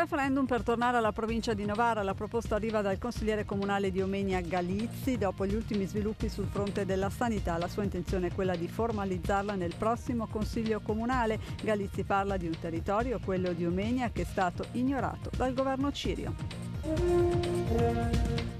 referendum per tornare alla provincia di Novara. La proposta arriva dal consigliere comunale di Omenia Galizzi dopo gli ultimi sviluppi sul fronte della sanità. La sua intenzione è quella di formalizzarla nel prossimo consiglio comunale. Galizzi parla di un territorio, quello di Omenia, che è stato ignorato dal governo cirio.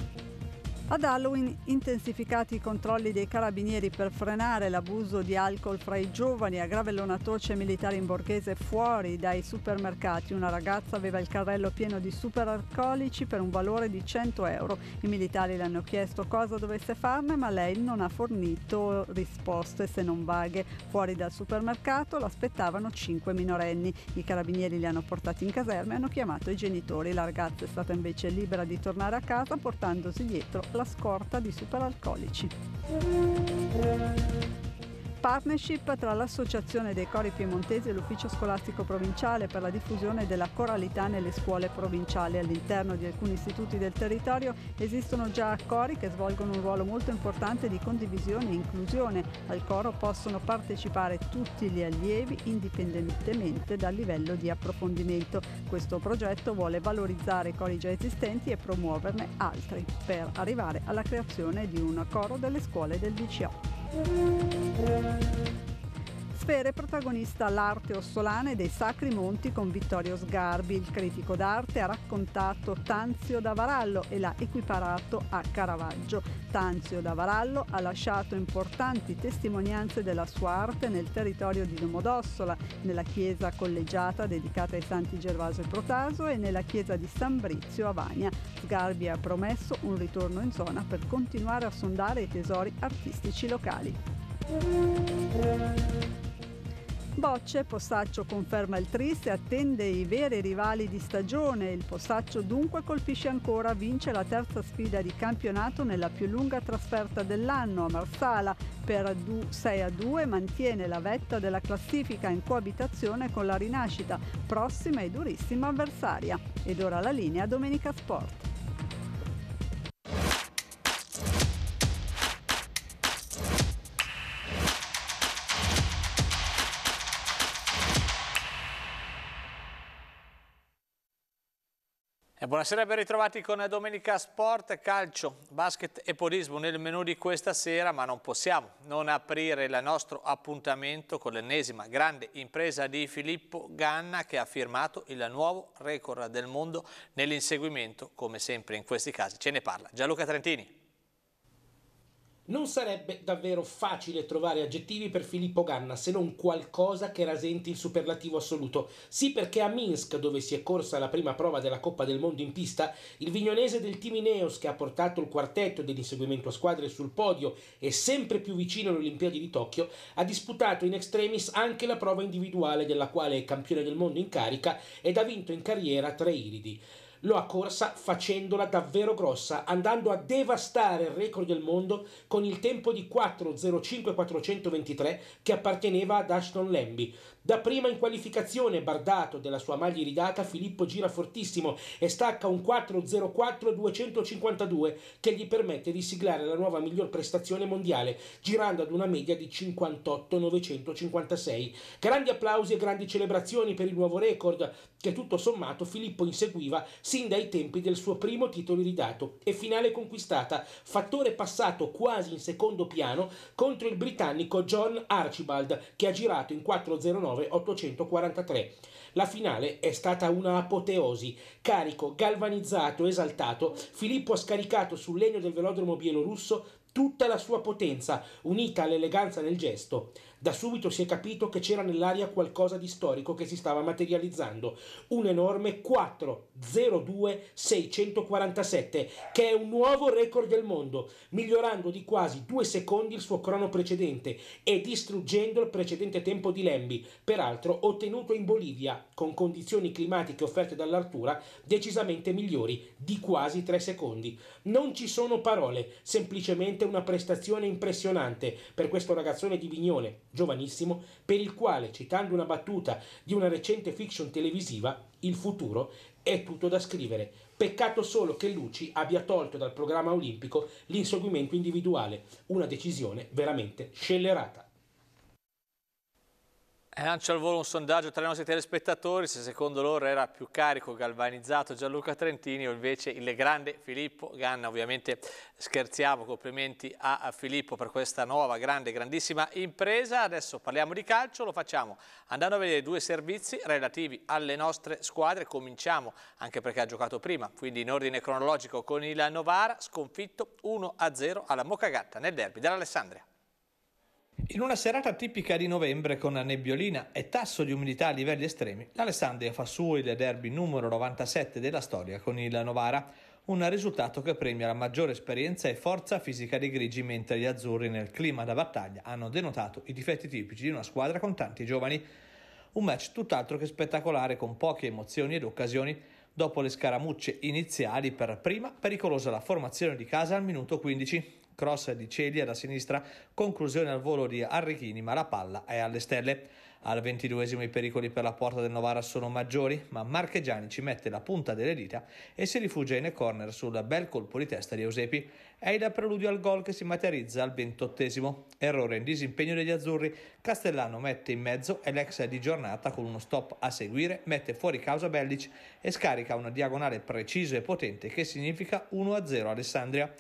Ad Halloween intensificati i controlli dei carabinieri per frenare l'abuso di alcol fra i giovani. A Gravellona Toce militare in borghese fuori dai supermercati. Una ragazza aveva il carrello pieno di superalcolici per un valore di 100 euro. I militari le hanno chiesto cosa dovesse farne ma lei non ha fornito risposte se non vaghe. Fuori dal supermercato l'aspettavano cinque minorenni. I carabinieri li hanno portati in caserma e hanno chiamato i genitori. La ragazza è stata invece libera di tornare a casa portandosi dietro la scorta di superalcolici partnership tra l'Associazione dei Cori Piemontesi e l'Ufficio Scolastico Provinciale per la diffusione della coralità nelle scuole provinciali. All'interno di alcuni istituti del territorio esistono già cori che svolgono un ruolo molto importante di condivisione e inclusione. Al coro possono partecipare tutti gli allievi indipendentemente dal livello di approfondimento. Questo progetto vuole valorizzare i cori già esistenti e promuoverne altri per arrivare alla creazione di un coro delle scuole del liceo. Thank you. sapere protagonista l'arte ossolana e dei Sacri Monti con Vittorio Sgarbi. Il critico d'arte ha raccontato Tanzio da Varallo e l'ha equiparato a Caravaggio. Tanzio da Varallo ha lasciato importanti testimonianze della sua arte nel territorio di Domodossola, nella chiesa collegiata dedicata ai Santi Gervaso e Protaso e nella chiesa di San Brizio a Vania. Sgarbi ha promesso un ritorno in zona per continuare a sondare i tesori artistici locali. Thank you. Bocce, Postaccio conferma il triste, attende i veri rivali di stagione. Il Postaccio dunque colpisce ancora, vince la terza sfida di campionato nella più lunga trasferta dell'anno a Marsala. Per 6 a 2 mantiene la vetta della classifica in coabitazione con la Rinascita, prossima e durissima avversaria. Ed ora la linea Domenica Sport. buonasera ben ritrovati con Domenica Sport, Calcio, Basket e Podismo nel menù di questa sera, ma non possiamo non aprire il nostro appuntamento con l'ennesima grande impresa di Filippo Ganna che ha firmato il nuovo record del mondo nell'inseguimento, come sempre in questi casi. Ce ne parla Gianluca Trentini. Non sarebbe davvero facile trovare aggettivi per Filippo Ganna se non qualcosa che rasenti il superlativo assoluto. Sì perché a Minsk, dove si è corsa la prima prova della Coppa del Mondo in pista, il vignonese del team Ineos che ha portato il quartetto dell'inseguimento a squadre sul podio e sempre più vicino alle Olimpiadi di Tokyo, ha disputato in extremis anche la prova individuale della quale è campione del mondo in carica ed ha vinto in carriera tre iridi lo ha corsa facendola davvero grossa, andando a devastare il record del mondo con il tempo di 4.05.423 che apparteneva ad Ashton Lambie. Da prima in qualificazione, bardato della sua maglia iridata, Filippo gira fortissimo e stacca un 4.04-252 che gli permette di siglare la nuova miglior prestazione mondiale, girando ad una media di 58.956. Grandi applausi e grandi celebrazioni per il nuovo record che tutto sommato Filippo inseguiva sin dai tempi del suo primo titolo iridato e finale conquistata, fattore passato quasi in secondo piano contro il britannico John Archibald che ha girato in 4.09 843. La finale è stata una apoteosi. Carico, galvanizzato, esaltato, Filippo ha scaricato sul legno del velodromo bielorusso tutta la sua potenza, unita all'eleganza del gesto. Da subito si è capito che c'era nell'aria qualcosa di storico che si stava materializzando, un enorme 402647 che è un nuovo record del mondo, migliorando di quasi due secondi il suo crono precedente e distruggendo il precedente tempo di Lembi, peraltro ottenuto in Bolivia con condizioni climatiche offerte dall'Artura decisamente migliori di quasi tre secondi. Non ci sono parole, semplicemente una prestazione impressionante per questo ragazzone di Vignone giovanissimo, per il quale, citando una battuta di una recente fiction televisiva, il futuro è tutto da scrivere. Peccato solo che Luci abbia tolto dal programma olimpico l'inseguimento individuale, una decisione veramente scellerata. Eh, lancio al volo un sondaggio tra i nostri telespettatori se secondo loro era più carico, galvanizzato Gianluca Trentini o invece il grande Filippo Ganna. Ovviamente scherziamo, complimenti a Filippo per questa nuova, grande, grandissima impresa. Adesso parliamo di calcio, lo facciamo andando a vedere due servizi relativi alle nostre squadre. Cominciamo, anche perché ha giocato prima, quindi in ordine cronologico con il Novara, sconfitto 1-0 alla Moccagatta nel derby dell'Alessandria. In una serata tipica di novembre con nebbiolina e tasso di umidità a livelli estremi, l'Alessandria fa suo il derby numero 97 della storia con il Novara, un risultato che premia la maggiore esperienza e forza fisica dei grigi mentre gli azzurri nel clima da battaglia hanno denotato i difetti tipici di una squadra con tanti giovani. Un match tutt'altro che spettacolare con poche emozioni ed occasioni, dopo le scaramucce iniziali per prima pericolosa la formazione di casa al minuto 15 Cross di Celia da sinistra, conclusione al volo di Arrichini, ma la palla è alle stelle. Al ventiduesimo i pericoli per la porta del Novara sono maggiori, ma Marchegiani ci mette la punta delle dita e si rifugia in corner sul bel colpo di testa di Eusepi. È il preludio al gol che si materializza al ventottesimo. Errore in disimpegno degli azzurri, Castellano mette in mezzo e l'ex di giornata con uno stop a seguire mette fuori causa Bellic e scarica una diagonale preciso e potente che significa 1-0 Alessandria.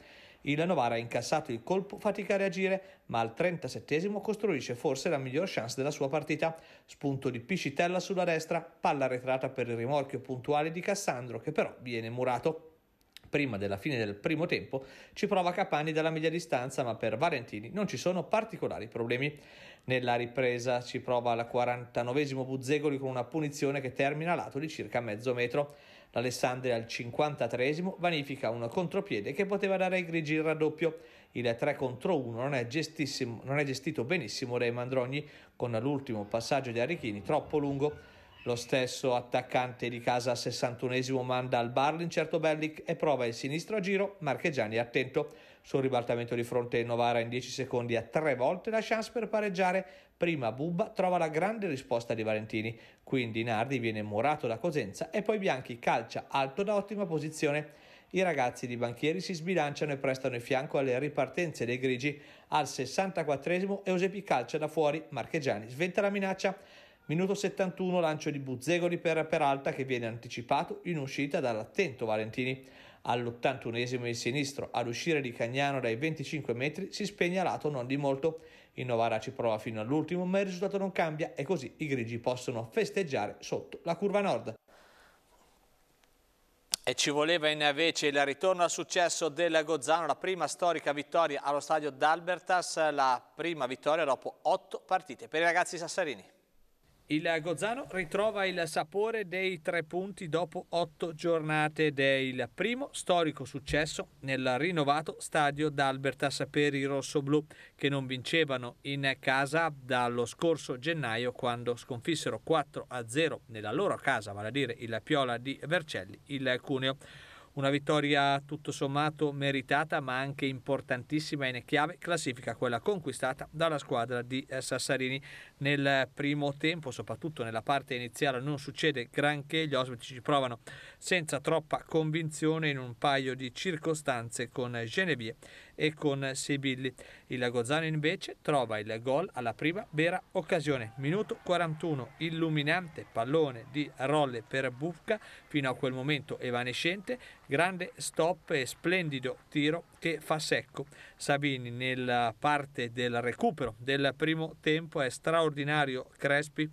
Il Novara ha incassato il colpo, fatica a reagire, ma al 37 costruisce forse la miglior chance della sua partita. Spunto di Piscitella sulla destra, palla arretrata per il rimorchio puntuale di Cassandro che però viene murato. Prima della fine del primo tempo ci prova Capani dalla media distanza, ma per Valentini non ci sono particolari problemi. Nella ripresa ci prova al 49 Buzzegoli con una punizione che termina a lato di circa mezzo metro. L'Alessandria al 53 vanifica un contropiede che poteva dare ai grigi il raddoppio. Il 3 contro 1 non è, non è gestito benissimo dai Mandrogni con l'ultimo passaggio di Arichini troppo lungo. Lo stesso attaccante di casa al 61 manda al bar l'incerto Bellic e prova il sinistro a giro, Marchegiani attento. Sul ribaltamento di fronte Novara in 10 secondi ha tre volte la chance per pareggiare Prima Bubba trova la grande risposta di Valentini, quindi Nardi viene murato da Cosenza e poi Bianchi calcia alto da ottima posizione. I ragazzi di Banchieri si sbilanciano e prestano il fianco alle ripartenze dei grigi. Al 64esimo Eusepi calcia da fuori, Marchegiani sventa la minaccia. Minuto 71 lancio di Buzzegoli per Peralta che viene anticipato in uscita dall'attento Valentini. All'81esimo il sinistro, ad uscire di Cagnano dai 25 metri, si spegne a lato non di molto. Il Novara ci prova fino all'ultimo, ma il risultato non cambia e così i grigi possono festeggiare sotto la curva nord. E ci voleva invece il ritorno al successo del Gozzano, la prima storica vittoria allo stadio d'Albertas, la prima vittoria dopo otto partite per i ragazzi sassarini. Il Gozzano ritrova il sapore dei tre punti dopo otto giornate del primo storico successo nel rinnovato stadio d'Alberta Saperi Rossoblù che non vincevano in casa dallo scorso gennaio quando sconfissero 4-0 nella loro casa, vale a dire il Piola di Vercelli, il Cuneo una vittoria tutto sommato meritata ma anche importantissima in chiave classifica, quella conquistata dalla squadra di eh, Sassarini nel primo tempo, soprattutto nella parte iniziale non succede granché, gli ospiti ci provano senza troppa convinzione in un paio di circostanze con Genevieve e con Sibilli. Il Lagozzano invece trova il gol alla prima vera occasione. Minuto 41, illuminante pallone di Rolle per Bufka, fino a quel momento evanescente, grande stop e splendido tiro che fa secco. Sabini nella parte del recupero del primo tempo è straordinario Crespi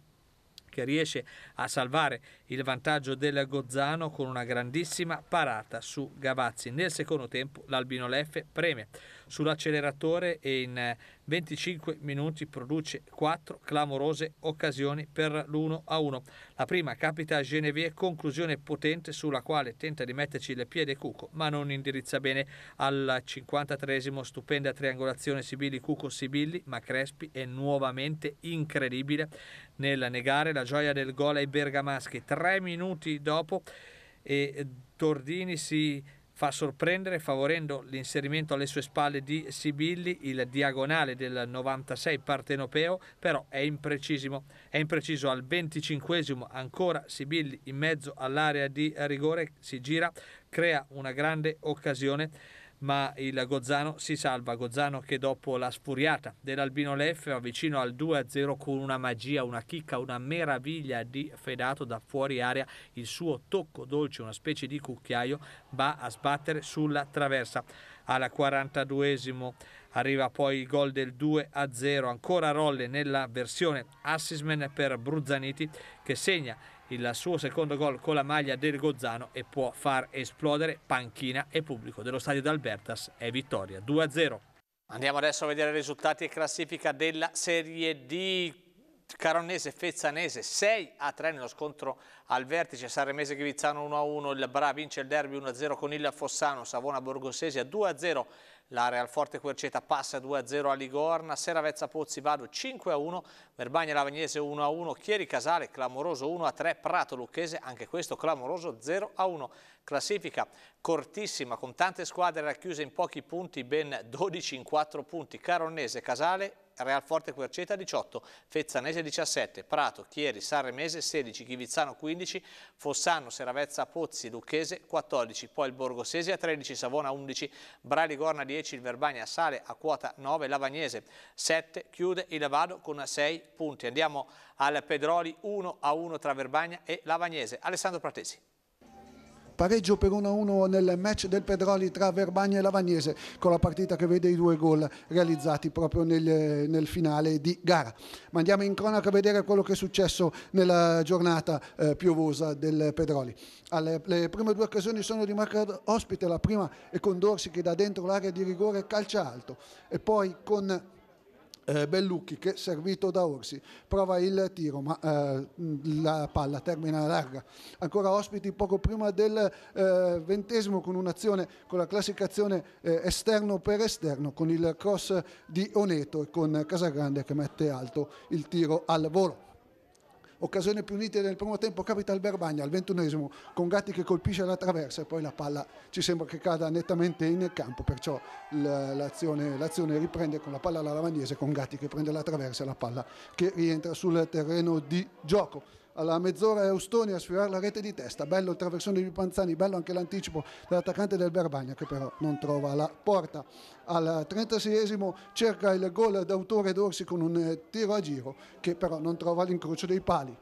che riesce a salvare il vantaggio del Gozzano con una grandissima parata su Gavazzi. Nel secondo tempo l'Albino Leffe premia sull'acceleratore e in 25 eh, minuti produce quattro clamorose occasioni per l'1-1. La prima capita a Genevieve, conclusione potente sulla quale tenta di metterci le piede Cuco, ma non indirizza bene. Al 53 stupenda triangolazione Sibilli Cuco Sibilli, ma Crespi è nuovamente incredibile nel negare la gioia del gol ai bergamaschi. Tre minuti dopo e eh, Tordini si fa sorprendere favorendo l'inserimento alle sue spalle di Sibilli, il diagonale del 96 partenopeo, però è imprecisimo. È impreciso al 25 ancora Sibilli in mezzo all'area di rigore, si gira, crea una grande occasione ma il Gozzano si salva. Gozzano che dopo la sfuriata dell'Albino Leff vicino al 2-0 con una magia, una chicca, una meraviglia di Fedato da fuori area. Il suo tocco dolce, una specie di cucchiaio, va a sbattere sulla traversa. Alla 42esimo arriva poi il gol del 2-0, ancora Rolle nella versione assisman per Bruzzaniti che segna il suo secondo gol con la maglia del Gozzano e può far esplodere panchina e pubblico dello stadio d'Albertas e vittoria 2-0. Andiamo adesso a vedere i risultati e classifica della Serie D. Caronese Fezzanese 6 a 3 nello scontro al vertice, Sanremese Ghivizzano 1 a 1, il Bra vince il derby 1 a 0 con il Fossano, Savona Borgosesi a 2 a 0 la Real Forte Querceta passa 2-0 a Ligorna, Seravezza Pozzi Vado 5-1, Verbagna Lavagnese 1-1, Chieri Casale clamoroso 1-3, Prato Lucchese anche questo clamoroso 0-1. Classifica cortissima con tante squadre racchiuse in pochi punti, ben 12 in 4 punti, Caronnese, Casale Real Forte Querceta 18, Fezzanese 17, Prato, Chieri, Sanremese 16, Chivizzano 15, Fossano, Seravezza, Pozzi, Lucchese 14, poi il Borgosesi a 13, Savona 11, Braligorna 10, 10, il Verbania sale a quota 9, Lavagnese 7, chiude il Lavado con 6 punti. Andiamo al Pedroli 1 a 1 tra Verbania e Lavagnese. Alessandro Pratesi pareggio per 1-1 nel match del Pedroli tra Verbagna e Lavagnese con la partita che vede i due gol realizzati proprio nel, nel finale di gara. Ma andiamo in cronaca a vedere quello che è successo nella giornata eh, piovosa del Pedroli. Alle, le prime due occasioni sono di marca ospite, la prima è con Dorsi che da dentro l'area di rigore calcia alto e poi con eh, Bellucchi che servito da Orsi prova il tiro ma eh, la palla termina larga ancora ospiti poco prima del eh, ventesimo con un'azione con la classificazione eh, esterno per esterno con il cross di Oneto e con Casagrande che mette alto il tiro al volo occasione più nitida nel primo tempo capita al Berbagna al ventunesimo con Gatti che colpisce la traversa e poi la palla ci sembra che cada nettamente in campo perciò l'azione, l'azione riprende con la palla alla lavagnese con Gatti che prende la traversa e la palla che rientra sul terreno di gioco alla mezz'ora Eustoni a sfiorare la rete di testa, bello il traversone di Panzani, bello anche l'anticipo dell'attaccante del Verbagna che però non trova la porta. Al 36esimo cerca il gol d'autore d'Orsi con un tiro a giro che però non trova l'incrocio dei pali.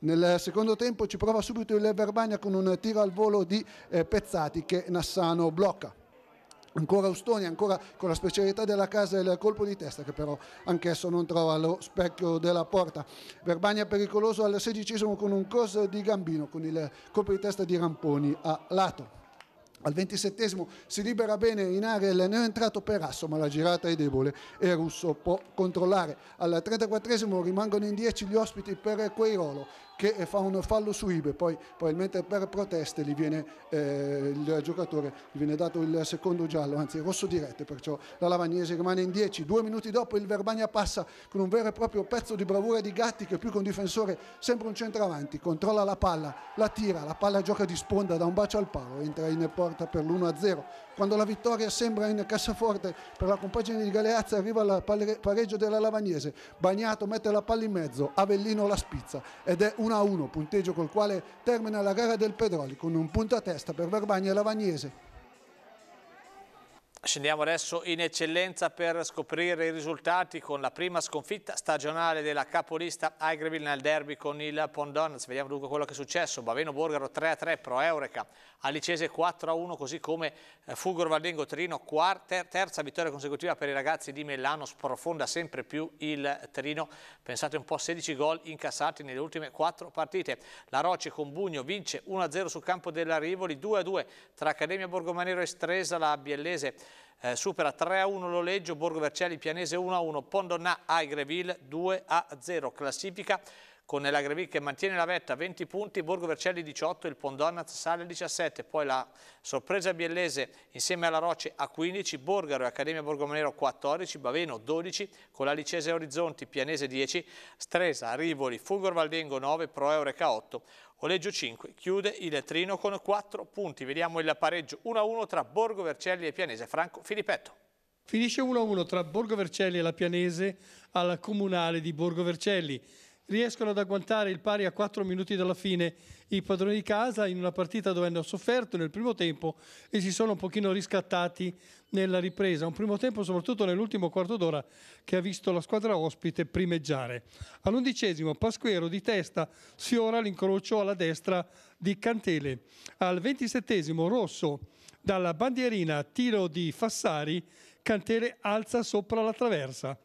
Nel secondo tempo ci prova subito il Verbagna con un tiro al volo di eh, Pezzati che Nassano blocca ancora Ustoni, ancora con la specialità della casa e il colpo di testa che però anch'esso non trova lo specchio della porta. Verbagna pericoloso al sedicesimo con un cross di Gambino con il colpo di testa di Ramponi a lato. Al ventisettesimo si libera bene in area il neoentrato Perasso, ma la girata è debole e Russo può controllare. Al trentaquattresimo rimangono in 10 gli ospiti per Queirolo che eh, fa un fallo su Ibe, poi probabilmente per proteste gli viene, eh, il giocatore gli viene dato il secondo giallo, anzi il rosso diretto, perciò la Lavagnese rimane in 10, due minuti dopo il Verbania passa con un vero e proprio pezzo di bravura di Gatti che più con difensore sembra un centravanti, controlla la palla, la tira, la palla gioca di sponda da un bacio al palo, entra in porta per l'1-0. Quando la vittoria sembra in cassaforte per la compagine di Galeazza arriva il pareggio della Lavagnese, Bagnato mette la palla in mezzo, Avellino la spizza ed è 1-1, punteggio col quale termina la gara del Pedroli con un punto a testa per Verbagna e Lavagnese. Scendiamo adesso in eccellenza per scoprire i risultati con la prima sconfitta stagionale della capolista Aigreville nel derby con il Pondonaz. Vediamo dunque quello che è successo. Baveno Borgaro 3-3, Pro Eureka, Alicese 4-1, così come eh, Fulgor Valdengo Trino, terza vittoria consecutiva per i ragazzi di Mellano, sprofonda sempre più il Trino. Pensate un po', 16 gol incassati nelle ultime 4 partite. La Roce con Bugno vince 1-0 sul campo della Rivoli, 2-2 tra Accademia Borgomanero e Stresa, la Biellese eh, supera 3-1 a l'Oleggio, Borgo Vercelli, Pianese 1-1, a Pondonà, Aigreville 2-0, a classifica con la Gravil che mantiene la vetta 20 punti, Borgo Vercelli 18, il Pondonaz sale 17, poi la sorpresa biellese insieme alla Roce a 15, Borgaro e Accademia Borgomanero 14, Baveno 12, con la Licese Orizzonti, Pianese 10, Stresa, Rivoli, Fulgor Valdengo 9, Pro Eureka 8, Oleggio 5 chiude il trino con 4 punti. Vediamo il pareggio 1-1 tra Borgo Vercelli e Pianese. Franco Filippetto. Finisce 1-1 tra Borgo Vercelli e la Pianese al comunale di Borgo Vercelli riescono ad agguantare il pari a 4 minuti dalla fine i padroni di casa in una partita dove hanno sofferto nel primo tempo e si sono un pochino riscattati nella ripresa. Un primo tempo soprattutto nell'ultimo quarto d'ora che ha visto la squadra ospite primeggiare. All'undicesimo Pasquero di testa sfiora l'incrocio alla destra di Cantele. Al ventisettesimo Rosso dalla bandierina tiro di Fassari Cantere alza sopra la traversa.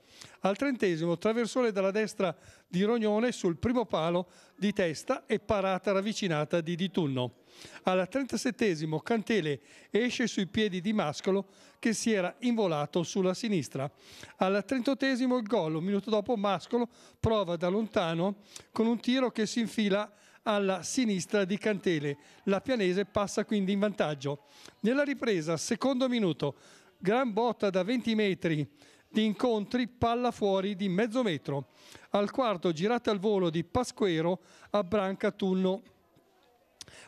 Al trentesimo traversone dalla destra di Rognone sul primo palo di testa e parata ravvicinata di Ditunno. Al trentasettesimo Cantele esce sui piedi di Mascolo che si era involato sulla sinistra. Al trentottesimo il gol, un minuto dopo Mascolo prova da lontano con un tiro che si infila alla sinistra di Cantele. La pianese passa quindi in vantaggio. Nella ripresa, secondo minuto, gran botta da 20 metri di incontri palla fuori di mezzo metro. Al quarto girata al volo di Pasquero a Branca Tunno.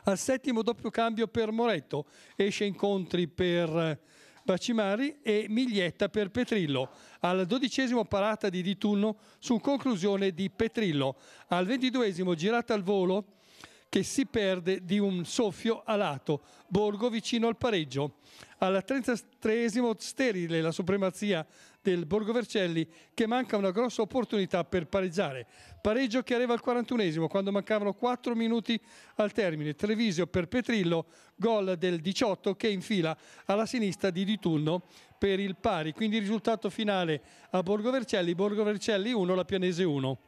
Al settimo doppio cambio per Moretto, esce incontri per Bacimari e Miglietta per Petrillo. Al dodicesimo parata di Di Tunno su conclusione di Petrillo. Al ventiduesimo girata al volo che si perde di un soffio alato, Borgo vicino al pareggio. Al 33 sterile la supremazia del Borgo Vercelli che manca una grossa opportunità per pareggiare. Pareggio che arriva al 41 esimo quando mancavano 4 minuti al termine. Trevisio per Petrillo, gol del 18 che infila alla sinistra di Ditunno per il pari. Quindi il risultato finale a Borgo Vercelli, Borgo Vercelli 1, la Pianese 1.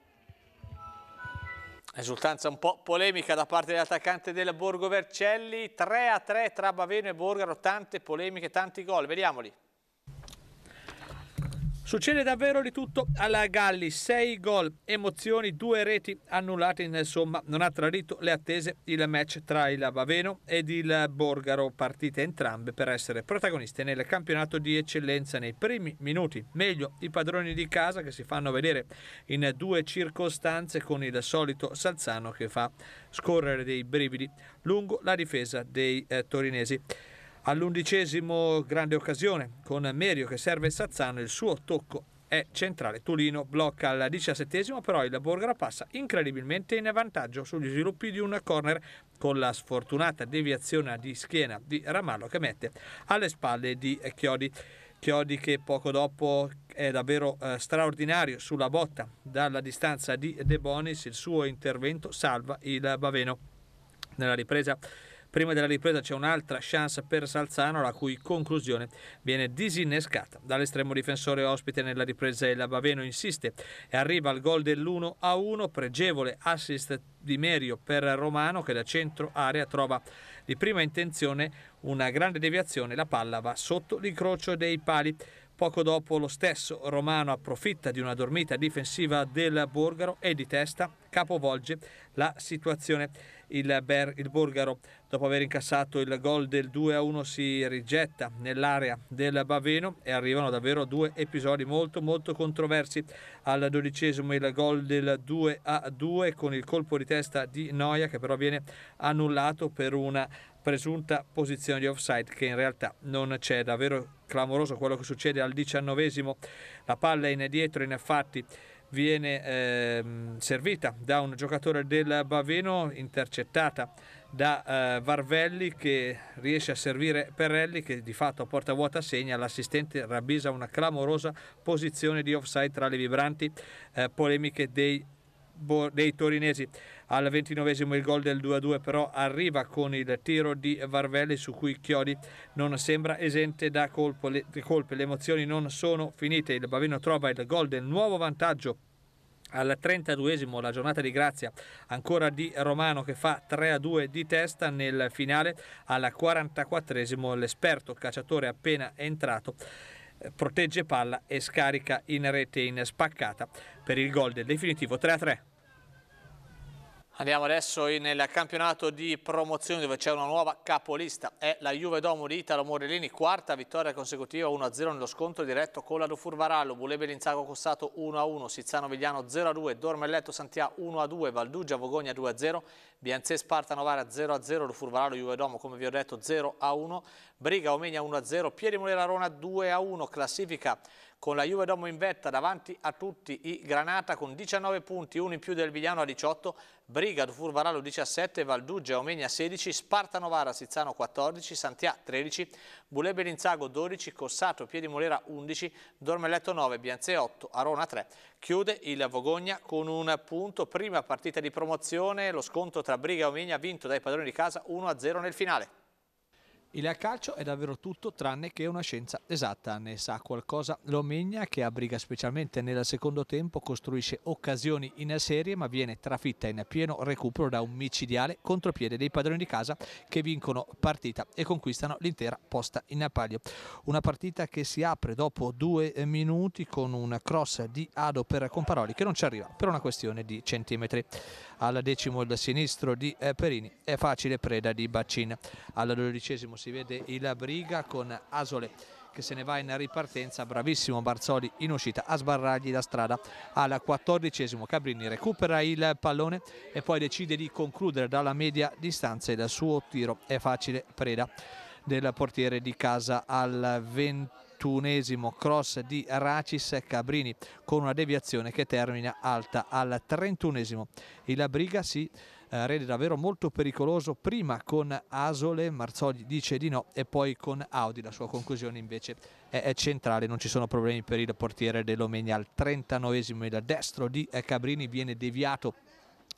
Esultanza un po' polemica da parte dell'attaccante del Borgo Vercelli, 3 a 3 tra Baveno e Borgaro, tante polemiche, tanti gol, vediamoli. Succede davvero di tutto alla Galli, 6 gol, emozioni, 2 reti annullate insomma non ha tradito le attese il match tra il Baveno ed il Borgaro, partite entrambe per essere protagoniste nel campionato di eccellenza nei primi minuti, meglio i padroni di casa che si fanno vedere in due circostanze con il solito Salzano che fa scorrere dei brividi lungo la difesa dei eh, torinesi. All'undicesimo grande occasione con Merio che serve Sazzano, il suo tocco è centrale. Tolino blocca al diciassettesimo, però il Borgara passa incredibilmente in vantaggio sugli sviluppi di un corner con la sfortunata deviazione di schiena di Ramallo che mette alle spalle di Chiodi. Chiodi che poco dopo è davvero eh, straordinario sulla botta dalla distanza di De Bonis, il suo intervento salva il Baveno. Nella ripresa Prima della ripresa c'è un'altra chance per Salzano, la cui conclusione viene disinnescata dall'estremo difensore ospite nella ripresa. Il Baveno insiste e arriva al gol dell'1-1, pregevole assist di Merio per Romano che da centro area trova di prima intenzione una grande deviazione, la palla va sotto l'incrocio dei pali. Poco dopo lo stesso Romano approfitta di una dormita difensiva del Borgaro e di testa capovolge la situazione il, Ber, il Burgaro. Dopo aver incassato il gol del 2-1 si rigetta nell'area del Baveno e arrivano davvero due episodi molto molto controversi. Al dodicesimo il gol del 2-2 con il colpo di testa di Noia che però viene annullato per una presunta posizione di offside che in realtà non c'è, davvero clamoroso quello che succede al diciannovesimo, la palla in dietro infatti viene eh, servita da un giocatore del Baveno intercettata da eh, Varvelli che riesce a servire Perrelli che di fatto porta vuota segna l'assistente ravvisa una clamorosa posizione di offside tra le vibranti eh, polemiche dei dei torinesi. Al ventinovesimo il gol del 2-2 però arriva con il tiro di Varvelli su cui Chiodi non sembra esente da colpo, le, colpe. Le emozioni non sono finite. Il Bavino trova il gol del nuovo vantaggio al 32esimo la giornata di grazia ancora di Romano che fa 3 a 2 di testa nel finale al 44esimo l'esperto cacciatore appena entrato protegge palla e scarica in rete in spaccata per il gol del definitivo 3-3. Andiamo adesso nel campionato di promozione dove c'è una nuova capolista, è la Juve Domo di Italo Morellini, quarta vittoria consecutiva 1-0 nello scontro diretto con la Furvarallo, Bulebe Linzago Costato 1-1, Sizzano Vigliano 0-2, Dormelletto Santià 1-2, Valdugia Vogogna 2-0, Bianzè Sparta Novara 0-0, Furvarallo Juve Domo come vi ho detto 0-1, Briga Omegna 1-0, Pieri Molera Rona 2-1, classifica con la Juve Domo in vetta davanti a tutti i Granata con 19 punti, uno in più del Vigliano a 18, Brigado Furvaralo 17, Valduggia Omegna 16, Sparta Novara Sizzano 14, Santià 13, Bulebe Belinzago 12, Cossato Piedimolera 11, Dormeletto 9, Bianze 8, Arona 3. Chiude il Vogogna con un punto, prima partita di promozione, lo scontro tra Briga e Omegna vinto dai padroni di casa 1-0 nel finale. Il calcio è davvero tutto tranne che una scienza esatta, ne sa qualcosa Lomegna che a briga specialmente nel secondo tempo, costruisce occasioni in serie ma viene trafitta in pieno recupero da un micidiale contropiede dei padroni di casa che vincono partita e conquistano l'intera posta in appaglio. Una partita che si apre dopo due minuti con un cross di Ado per Comparoli che non ci arriva per una questione di centimetri al decimo il sinistro di eh, Perini e facile preda di Baccin. Al dodicesimo si vede il Briga con Asole che se ne va in ripartenza, bravissimo Barzoli in uscita a sbarrargli la strada al quattordicesimo, Cabrini recupera il pallone e poi decide di concludere dalla media distanza il suo tiro è facile preda del portiere di casa al 20 21esimo cross di Racis Cabrini con una deviazione che termina alta al trentunesimo. Il Briga si eh, rende davvero molto pericoloso prima con Asole, Marzogli dice di no e poi con Audi, la sua conclusione invece è, centrale, non ci sono problemi per il portiere dell'Omegna al 39esimo, il destro di eh, Cabrini viene deviato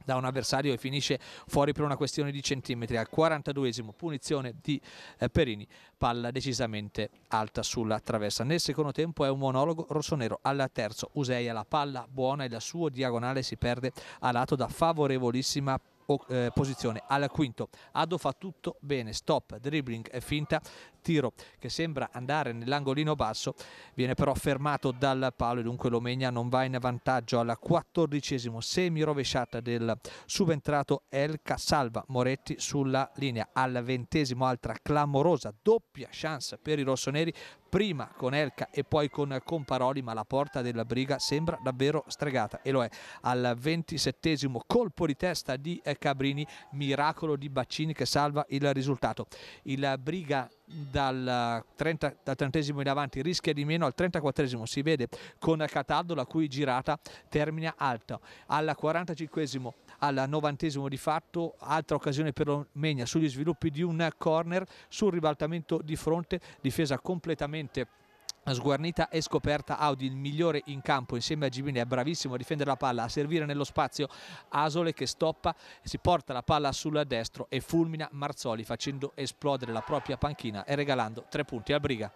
da un avversario e finisce fuori per una questione di centimetri al 42esimo punizione di eh, Perini palla decisamente alta sulla traversa nel secondo tempo è un monologo rossonero al terzo Useia la palla buona e la sua diagonale si perde a lato da favorevolissima eh, posizione. Al quinto Ado fa tutto bene, stop, dribbling e finta, tiro che sembra andare nell'angolino basso, viene però fermato dal palo e dunque Lomegna non va in vantaggio al quattordicesimo semi rovesciata del subentrato Elka salva Moretti sulla linea al ventesimo altra clamorosa doppia chance per i rossoneri prima con Elka e poi con Comparoli, ma la porta della Briga sembra davvero stregata e lo è. Al 27 colpo di testa di eh, Cabrini, miracolo di Baccini che salva il risultato. Il Briga dal, 30, dal 30 in avanti rischia di meno al 34 si vede con Cataldo la cui girata termina alta al 45 al novantesimo di fatto, altra occasione per l'Omegna sugli sviluppi di un corner sul ribaltamento di fronte, difesa completamente sguarnita e scoperta Audi il migliore in campo insieme a Gibine è bravissimo a difendere la palla a servire nello spazio Asole che stoppa si porta la palla sul destro e fulmina Marzoli facendo esplodere la propria panchina e regalando tre punti a Briga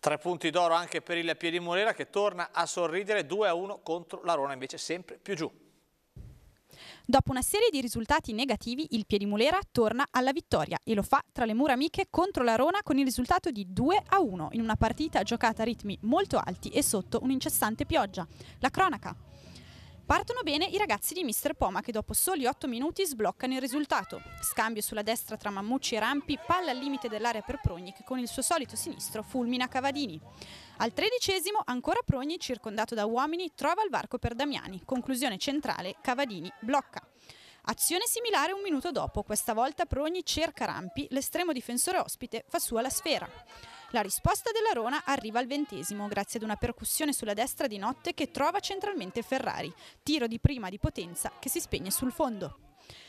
Tre punti d'oro anche per il Piedi Morera che torna a sorridere 2 a 1 contro la Rona invece sempre più giù Dopo una serie di risultati negativi, il Piedimulera torna alla vittoria e lo fa tra le mura amiche contro la Rona con il risultato di 2 a 1 in una partita giocata a ritmi molto alti e sotto un'incessante pioggia. La cronaca. Partono bene i ragazzi di Mr. Poma che dopo soli 8 minuti sbloccano il risultato. Scambio sulla destra tra Mammucci e Rampi, palla al limite dell'area per Progni che con il suo solito sinistro fulmina Cavadini. Al tredicesimo ancora Progni, circondato da uomini, trova il varco per Damiani. Conclusione centrale, Cavadini blocca. Azione similare un minuto dopo, questa volta Progni cerca Rampi, l'estremo difensore ospite fa sua la sfera. La risposta della Rona arriva al ventesimo grazie ad una percussione sulla destra di notte che trova centralmente Ferrari, tiro di prima di potenza che si spegne sul fondo.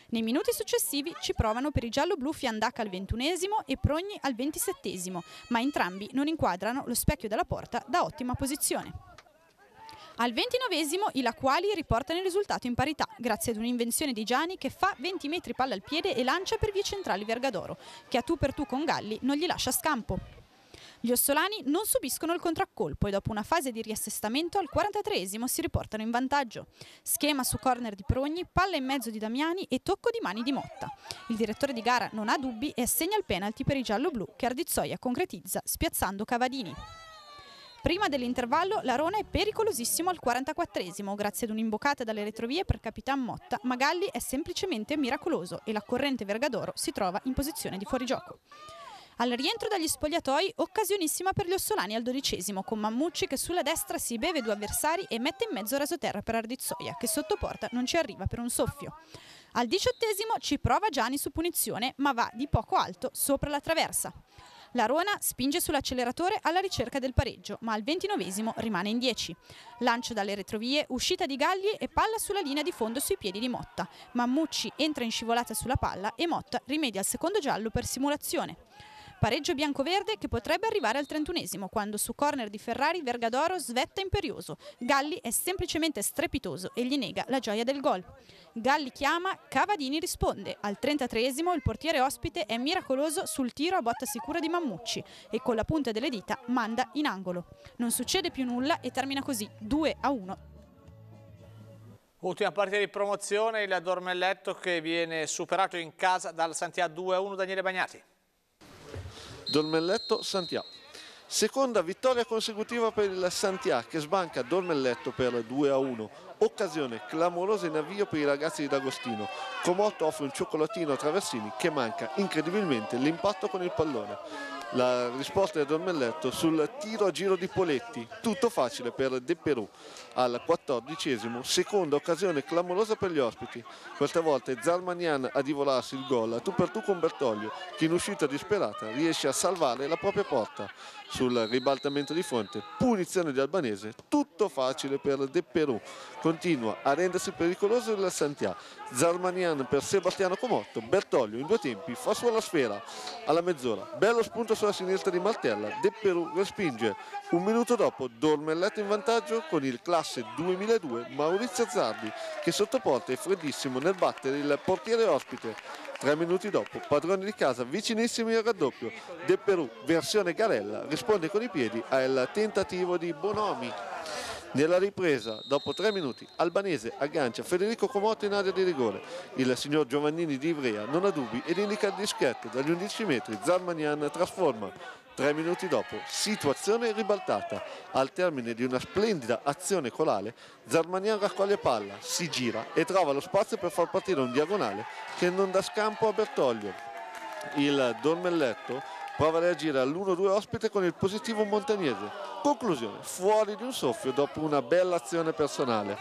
Nei minuti successivi ci provano per i giallo-blu Fiandaca al ventunesimo e Progni al ventisettesimo, ma entrambi non inquadrano lo specchio della porta da ottima posizione. Al ventinovesimo i Laquali riportano il risultato in parità grazie ad un'invenzione di Gianni che fa 20 metri palla al piede e lancia per vie centrali Vergadoro, che a tu per tu con Galli non gli lascia scampo. Gli ossolani non subiscono il contraccolpo e dopo una fase di riassestamento al 43esimo si riportano in vantaggio. Schema su corner di Progni, palla in mezzo di Damiani e tocco di mani di Motta. Il direttore di gara non ha dubbi e assegna il penalty per i giallo-blu che Ardizzoia concretizza spiazzando Cavadini. Prima dell'intervallo Larona è pericolosissimo al 44esimo grazie ad un'imboccata dalle retrovie per Capitan Motta, ma Galli è semplicemente miracoloso e la corrente Vergadoro si trova in posizione di fuorigioco. Al rientro dagli spogliatoi, occasionissima per gli ossolani al dodicesimo, con Mammucci che sulla destra si beve due avversari e mette in mezzo Rasoterra per Ardizzoia, che sotto porta non ci arriva per un soffio. Al diciottesimo ci prova Gianni su punizione, ma va di poco alto sopra la traversa. La Rona spinge sull'acceleratore alla ricerca del pareggio, ma al ventinovesimo rimane in 10. Lancio dalle retrovie, uscita di Galli e palla sulla linea di fondo sui piedi di Motta. Mammucci entra in scivolata sulla palla e Motta rimedia al secondo giallo per simulazione. Pareggio bianco-verde che potrebbe arrivare al 31 quando su corner di Ferrari Vergadoro svetta imperioso. Galli è semplicemente strepitoso e gli nega la gioia del gol. Galli chiama, Cavadini risponde. Al 33 il portiere ospite è miracoloso sul tiro a botta sicura di Mammucci e con la punta delle dita manda in angolo. Non succede più nulla e termina così 2 a 1 Ultima partita di promozione, il Dormelletto che viene superato in casa dal Santiago 2-1 Daniele Bagnati. Dormelletto Santià. Seconda vittoria consecutiva per il Santià che sbanca Dormelletto per 2-1. a Occasione clamorosa in avvio per i ragazzi di D'Agostino. Comotto offre un cioccolatino a Traversini che manca incredibilmente l'impatto con il pallone. La risposta di Dormelletto sul tiro a giro di Poletti. Tutto facile per De Perù al quattordicesimo, seconda occasione clamorosa per gli ospiti. Questa volta è Zalmanian a divolarsi il gol, tu per tu con Bertoglio, che in uscita disperata riesce a salvare la propria porta. Sul ribaltamento di fronte, punizione di Albanese, tutto facile per De Perù. Continua a rendersi pericoloso il Santiago. Zalmanian per Sebastiano Comotto, Bertoglio in due tempi fa sua la sfera alla mezz'ora. Bello spunto sulla sinistra di Martella, De Perù respinge. Un minuto dopo Dormelletto in vantaggio con il classico classe 2002 Maurizio Zardi che sottoporta è freddissimo nel battere il portiere ospite. Tre minuti dopo, padrone di casa vicinissimi al raddoppio, De Perù, versione Garella, risponde con i piedi al tentativo di Bonomi. Nella ripresa, dopo tre minuti, Albanese aggancia Federico Comotto in area di rigore. Il signor Giovannini di Ivrea non ha dubbi ed indica il dischetto dagli 11 metri. Zarmanian trasforma Tre minuti dopo, situazione ribaltata. Al termine di una splendida azione colale, Zarmanian raccoglie palla, si gira e trova lo spazio per far partire un diagonale che non dà scampo a Bertoglio. Il Dormelletto prova a reagire all'1-2 ospite con il positivo Montagnese. Conclusione, fuori di un soffio dopo una bella azione personale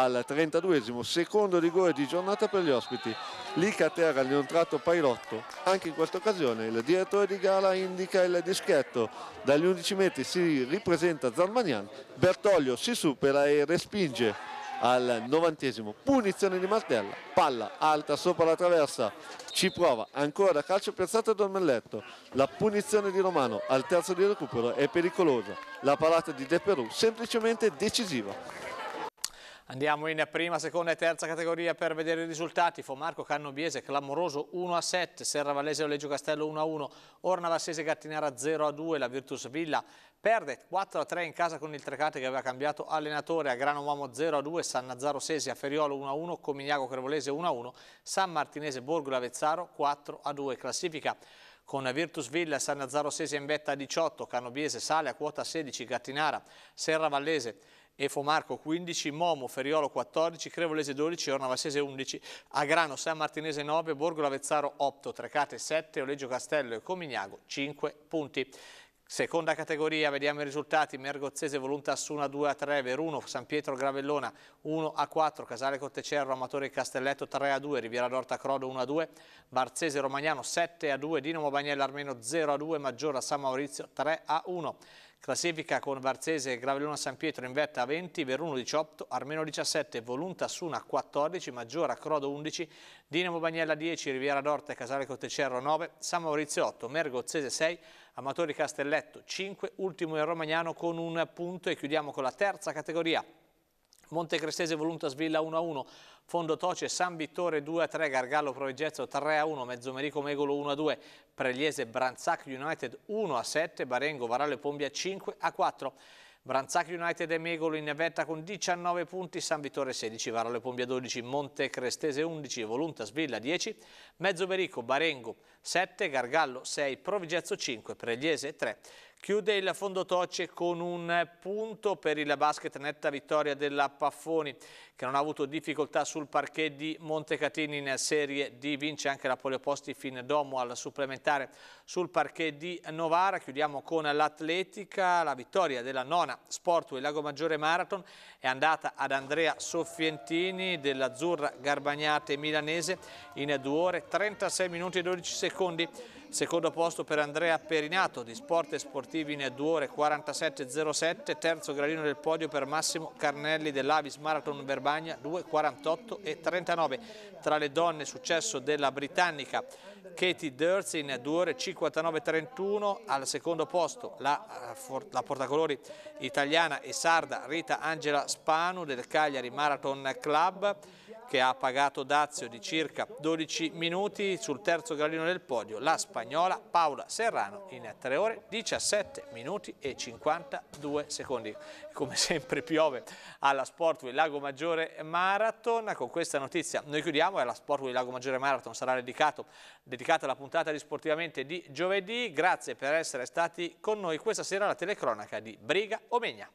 al 32esimo, secondo rigore di giornata per gli ospiti. Lica Terra ne un tratto Pairotto, Anche in questa occasione il direttore di gara indica il dischetto. Dagli 11 metri si ripresenta Zarmanian, Bertoglio si supera e respinge al 90 esimo Punizione di Martella, palla alta sopra la traversa, ci prova ancora da calcio piazzato Dormelletto. La punizione di Romano al terzo di recupero è pericolosa. La parata di De Perù semplicemente decisiva. Andiamo in prima, seconda e terza categoria per vedere i risultati. Fomarco Cannobiese clamoroso 1 a 7, Serravallese Oleggio Castello 1 a 1, Orna Vassese Gattinara 0 a 2, la Virtus Villa perde 4 a 3 in casa con il Trecate che aveva cambiato allenatore, a Grano Uomo 0 a 2, San Nazzaro Sesi a Feriolo 1 a 1, Comigliago Crevolese 1 a 1, San Martinese Borgo Lavezzaro 4 a 2, classifica con Virtus Villa, San Nazzaro Sesi in vetta a 18, Cannobiese sale a quota 16, Gattinara, Serravallese Vallese Efo Marco 15, Momo Ferriolo 14, Crevolese 12, Ornavassese 11, Agrano San Martinese 9, Borgo Lavezzaro 8, Trecate 7, Oleggio Castello e Comignago 5 punti. Seconda categoria, vediamo i risultati, Mergozzese Volunta Assuna 2 a 3, Veruno, San Pietro Gravellona 1 a 4, Casale Cottecerro, Amatore Castelletto 3 a 2, Riviera d'Orta Crodo 1 a 2, Barzese Romagnano 7 a 2, Dinamo Bagnella Armeno 0 a 2, Maggiora San Maurizio 3 a 1. Classifica con Varzese e Gravellona San Pietro in vetta a 20, Veruno 18, Armeno 17, Volunta Suna 14, Maggiora Crodo 11, Dinamo Bagnella 10, Riviera d'Orte, Casale Cottecerro 9, San Maurizio 8, Mergo Ozzese 6, Amatori Castelletto 5, ultimo in Romagnano con un punto e chiudiamo con la terza categoria. Monte Montecristese Voluntas Villa 1-1, a Fondo Toce San Vittore 2-3, a Gargallo Proveggezzo 3-1, a Mezzomerico Megolo 1-2, a Pregliese Branzac United 1-7, a Barengo Varale e Pombia 5-4. a Branzac United e Megolo in vetta con 19 punti, San Vittore 16, Varale e Pombia 12, Monte Montecrestese 11, Voluntas Villa 10, Mezzomerico, Barengo 7, Gargallo 6, Provigezzo 5, Pregliese 3, Chiude il fondo fondotocce con un punto per il basket netta vittoria della Paffoni che non ha avuto difficoltà sul parquet di Montecatini in serie D. Vince anche la Polioposti fin domo al supplementare sul parquet di Novara. Chiudiamo con l'atletica. La vittoria della nona Sportway Lago Maggiore Marathon è andata ad Andrea Soffientini dell'Azzurra Garbagnate Milanese in 2 ore 36 minuti e 12 secondi. Secondo posto per Andrea Perinato di Sport e Sportivi in 2 ore 47.07, terzo gradino del podio per Massimo Carnelli dell'Avis Marathon Verbagna 2.48 e 39. Tra le donne successo della britannica Katie Durz in 2 ore 59.31, al secondo posto la, eh, la, portacolori italiana e sarda Rita Angela Spanu del Cagliari Marathon Club che ha pagato Dazio di circa 12 minuti sul terzo gradino del podio, la spagnola Paola Serrano in 3 ore 17 minuti e 52 secondi. Come sempre piove alla Sportway Lago Maggiore Marathon, con questa notizia noi chiudiamo e la Sportway Lago Maggiore Marathon sarà dedicato, dedicata alla puntata di Sportivamente di giovedì. Grazie per essere stati con noi questa sera alla telecronaca di Briga Omegna.